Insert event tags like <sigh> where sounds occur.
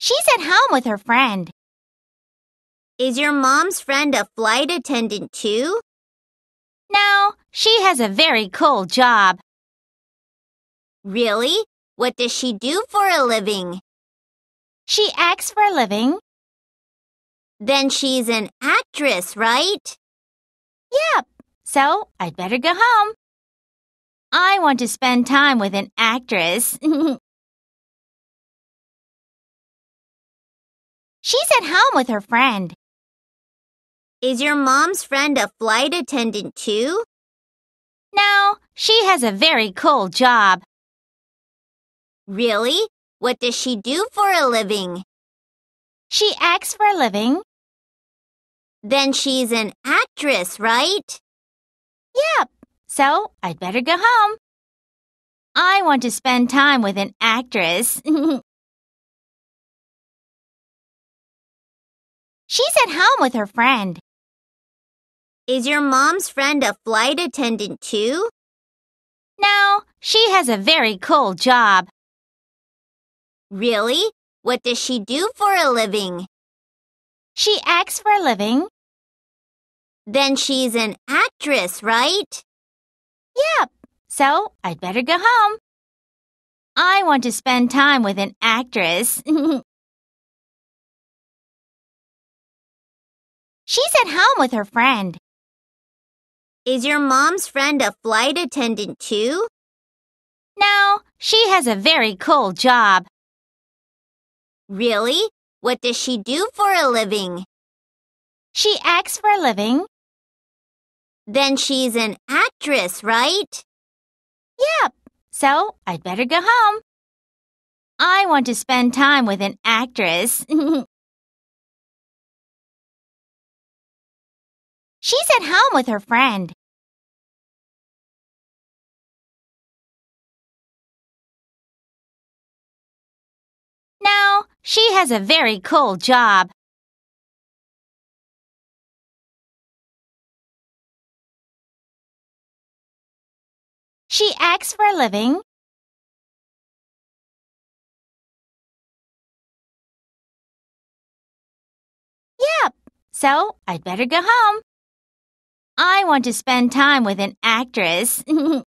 She's at home with her friend. Is your mom's friend a flight attendant too? No, she has a very cool job. Really? What does she do for a living? She acts for a living. Then she's an actress, right? Yep, so I'd better go home. I want to spend time with an actress. <laughs> She's at home with her friend. Is your mom's friend a flight attendant too? No, she has a very cool job. Really? What does she do for a living? She acts for a living. Then she's an actress, right? Yep. So I'd better go home. I want to spend time with an actress. <laughs> She's at home with her friend. Is your mom's friend a flight attendant too? No, she has a very cool job. Really? What does she do for a living? She acts for a living. Then she's an actress, right? Yep. So I'd better go home. I want to spend time with an actress. <laughs> She's at home with her friend. Is your mom's friend a flight attendant too? No, she has a very cool job. Really? What does she do for a living? She acts for a living. Then she's an actress, right? Yep. So I'd better go home. I want to spend time with an actress. <laughs> She's at home with her friend. Now, she has a very cool job. She acts for a living. Yep, so I'd better go home. I want to spend time with an actress. <laughs>